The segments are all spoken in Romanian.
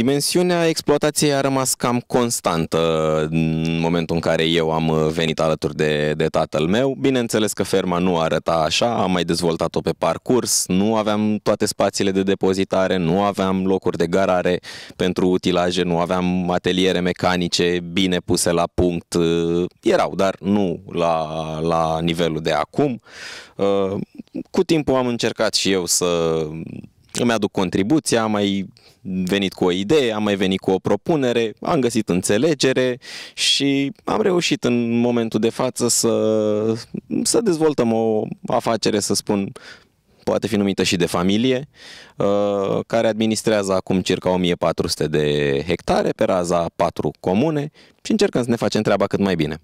Dimensiunea exploatației a rămas cam constantă în momentul în care eu am venit alături de, de tatăl meu. Bineînțeles că ferma nu arăta așa, am mai dezvoltat-o pe parcurs, nu aveam toate spațiile de depozitare, nu aveam locuri de garare pentru utilaje, nu aveam ateliere mecanice bine puse la punct. Eh, erau, dar nu la, la nivelul de acum. Eh, cu timpul am încercat și eu să îmi aduc contribuția, am mai venit cu o idee, am mai venit cu o propunere, am găsit înțelegere și am reușit în momentul de față să, să dezvoltăm o afacere, să spun, poate fi numită și de familie, uh, care administrează acum circa 1400 de hectare pe raza 4 comune și încercăm să ne facem treaba cât mai bine.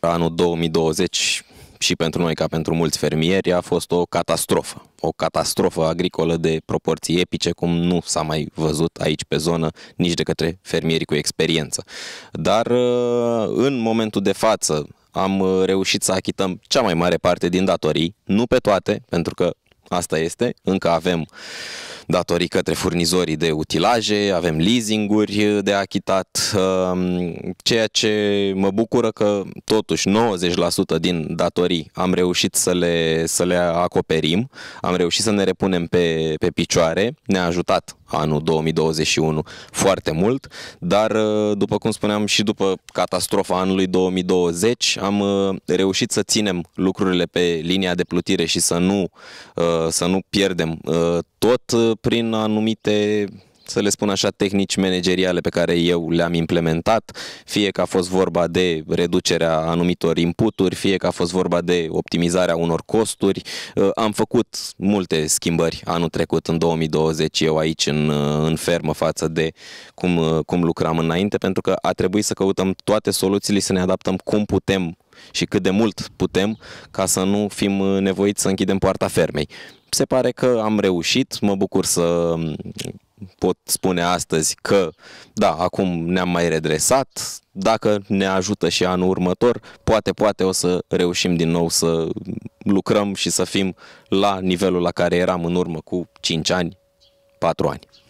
Anul 2020 și pentru noi ca pentru mulți fermieri a fost o catastrofă. O catastrofă agricolă de proporții epice, cum nu s-a mai văzut aici pe zonă, nici de către fermieri cu experiență. Dar uh, în momentul de față am uh, reușit să achităm cea mai mare parte din datorii, nu pe toate, pentru că asta este, încă avem datorii către furnizorii de utilaje, avem leasinguri de achitat, um, ceea ce mă bucură că totuși 90% din datorii am reușit să le, să le acoperim, am reușit să ne repunem pe, pe picioare, ne-a ajutat anul 2021 foarte mult, dar uh, după cum spuneam și după catastrofa anului 2020 am uh, reușit să ținem lucrurile pe linia de plutire și să nu, uh, să nu pierdem tot uh, prin anumite să le spun așa, tehnici manageriale pe care eu le-am implementat, fie că a fost vorba de reducerea anumitor inputuri, fie că a fost vorba de optimizarea unor costuri. Uh, am făcut multe schimbări anul trecut, în 2020, eu aici în, uh, în fermă față de cum, uh, cum lucram înainte, pentru că a trebuit să căutăm toate soluțiile, să ne adaptăm cum putem și cât de mult putem ca să nu fim nevoiți să închidem poarta fermei. Se pare că am reușit, mă bucur să pot spune astăzi că, da, acum ne-am mai redresat, dacă ne ajută și anul următor, poate, poate o să reușim din nou să lucrăm și să fim la nivelul la care eram în urmă cu 5 ani, 4 ani.